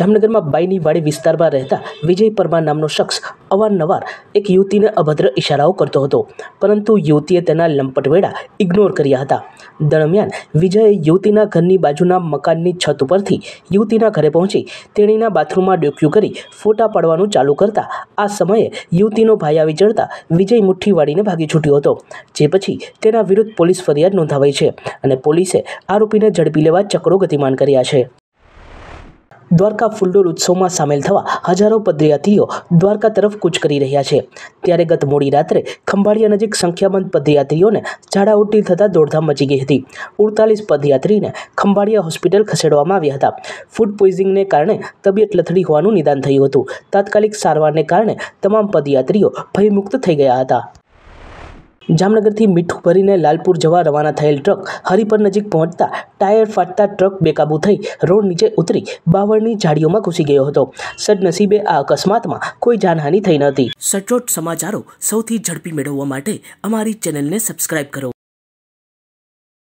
જામનગરમાં બાઈની વાડી વિસ્તારમાં રહેતા વિજય પરમાર નામનો શખ્સ અવારનવાર એક યુવતીને અભદ્ર ઇશારાઓ કરતો હતો પરંતુ યુવતીએ તેના લંપટવેડા ઇગ્નોર કર્યા હતા દરમિયાન વિજયે યુવતીના ઘરની બાજુના મકાનની છત ઉપરથી યુવતીના ઘરે પહોંચી તેણીના બાથરૂમમાં ડોક્યું કરી ફોટા પાડવાનું ચાલુ કરતા આ સમયે યુવતીનો ભાઈ આવી ચડતા વિજય મુઠ્ઠી વાળીને ભાગી છૂટ્યો હતો જે પછી તેના વિરુદ્ધ પોલીસ ફરિયાદ નોંધાવાઈ છે અને પોલીસે આરોપીને ઝડપી લેવા ચક્રો ગતિમાન કર્યા છે દ્વારકા ફૂલડોલ ઉત્સવમાં સામેલ થવા હજારો પદયાત્રીઓ દ્વારકા તરફ કૂચ કરી રહ્યા છે ત્યારે ગત મોડી રાત્રે ખંભાળિયા નજીક સંખ્યાબંધ પદયાત્રીઓને ઝાડા ઉલટી થતાં દોડધામ મચી ગઈ હતી ઉડતાલીસ પદયાત્રીને ખંભાળિયા હોસ્પિટલ ખસેડવામાં આવ્યા હતા ફૂડ પોઈઝનિંગને કારણે તબિયત લથડી હોવાનું નિદાન થયું હતું તાત્કાલિક સારવારને કારણે તમામ પદયાત્રીઓ ભયમુક્ત થઈ ગયા હતા જામનગરથી મીઠું ભરીને લાલપુર જવા રવાના થયેલ ટ્રક હરિપર નજીક પહોંચતા ટાયર ફાટતા ટ્રક બેકાબૂ થઈ રોડ નીચે ઉતરી બાવળની ઝાડીઓમાં ઘૂસી ગયો હતો સદનસીબે આ અકસ્માતમાં કોઈ જાનહાનિ થઈ ન હતી સચોટ સમાચારો સૌથી ઝડપી મેળવવા માટે અમારી ચેનલને સબસ્ક્રાઇબ કરો